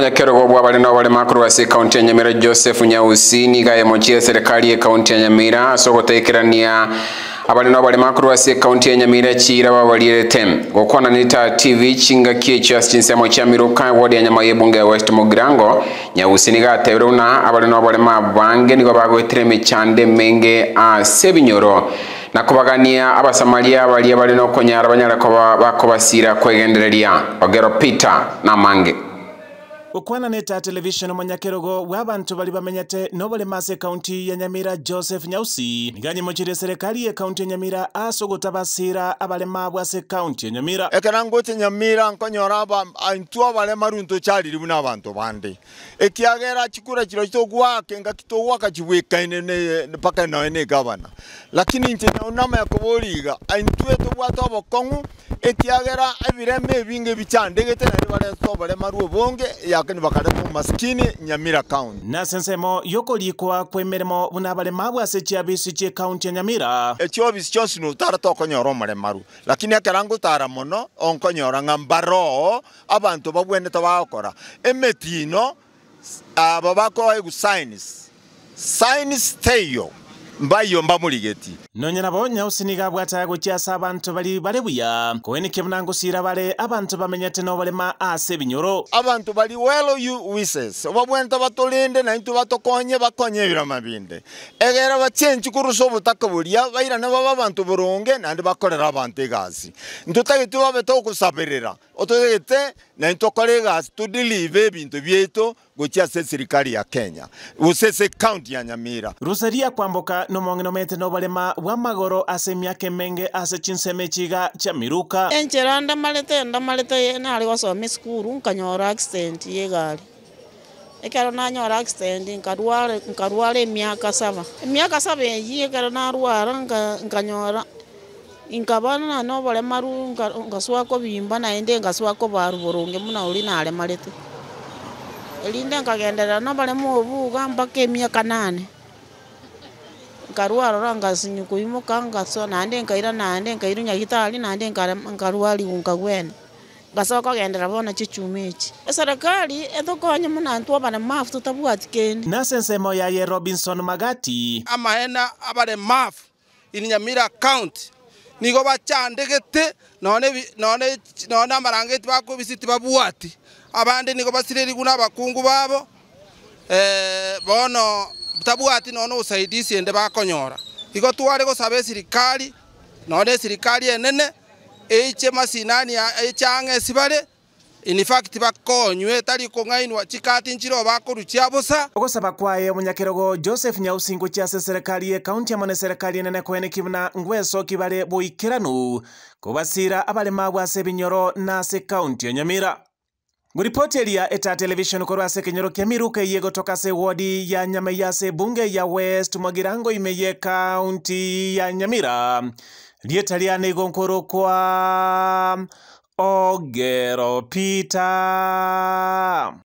munyakero bwa balina wa si kaunti ya nyamira joseph nyausi nigayemo cie serikali ya kaunti ya nyamira ni asogotaikerania abalina wa akulwasi kaunti ya nyamira chira wa chiira babalirete nita tv chinga kie chiasi chinsemo chia miruka wadi ya nyama yebunge ya west mugirango nyausi nigatebire buna abalina abalema bange nigo bagwetire mechande menge a sebi ase ebinyoro nakubagania abasamaria baria balina okonyara banyara bakobasira kwegendereria ogero peter mange gukwananite ha television munyakirugo wa bantu bali bamenyete mase ekaunti ya nyamira joseph nyausi niganyimukirie serikali ekaunti ya nyamira ase ogotabasira abalema bwase ekaunti ya nyamira ekero nyamira nkonyora intwe abalema runto chali na abanto bande ekiagera chikura chiro chitogwake ngaki togwaka chibwekaine mpaka nawe ne gavana lakini inche naunama yakoboriga intwe tobwata obokong'u ekiagera ebirema ebinge bichandegete nari barensa oborema rwa obonge yake nibakarema omasikini nyamira county nase nsemo yokorikwa kwa emeremo buna abarema bwase chiabisi chia ekaunti ya nyamira echiobisi chionsi notara tokonyora omorema lakini ekera ngotara mono onkonyora ng'a abanto babwene tobagokora emeti ino aba bakoa egu science science teyo mbayomba muligeti nonyera bonya usiniga bwata gochasa abantu bali bale buya kowenike bunangusira bale abantu bamenyete nobalema ase ebinyoro abantu bali welo you wishes babwente batolinde naintu batokonye bakonye ebirama binde egera bachenchi kurusa obutaka buria bairane baba abantu boronge naende bakorera abantu egasi ntutagete babe togokusabirira ototagete naintu okore egasi tudilive ebinto byeto guchiase serikali ya Kenya gusese county ya Nyamira Rosaria kwamboka nomong'enomete nobarema bwa magoro ase miaka menge ase chinseme chiga chia miruka enchera ndamarete ndamarete nari wasome sukuru nkanyora accident yegari ekero nanyora accident nkarware nkarwara emiaka saba emiaka saba eyi ekero narwara nkanyora nkabana noborema ru nkaswako bimba naende nkaswako baru borunge muna ori naremarete linde nkagenderera nobale obuga mpaka emiaka nane nkarwarora ngasinya kuimuka ngaso nande nkaira nande nkairu nyagitari nande nkarwariwa nkagwene ngasoka gendera bona chichuma echi eserekari ethokonye muna antũ abaremafu tũtabwati kĩndĩ nase ensemo yaye robinson magati amaena abaremafu ini nyamira county nigo bachandegete none none none amarangeti bakwebisi babwati abandi nigo kuna bakungu babo eh, bono tabwati nono usaidisi ende bakonyora igo tware gosaba esirikari none sirikali enene eche masinani echange sibale in fact bakonywe tari kong'ainwa chikati nchiro bakoruchia bosa ogosaba kwae omonyakerogo joseph nyausingo chiase serikali ekaunti county amane serikali enene koene kibna ngweso bare boikeranu kobasira abale mabwa ebinyoro na ase ekaunti ya nyamira Muripoti eria eta television korwa ase kenyoro kia miruka iye gotoka ase wodi ya nyama ya ase bunge ya west mwagirango imeye kaunti ya nyamira lieta lia nego nkoro kwa ogero pita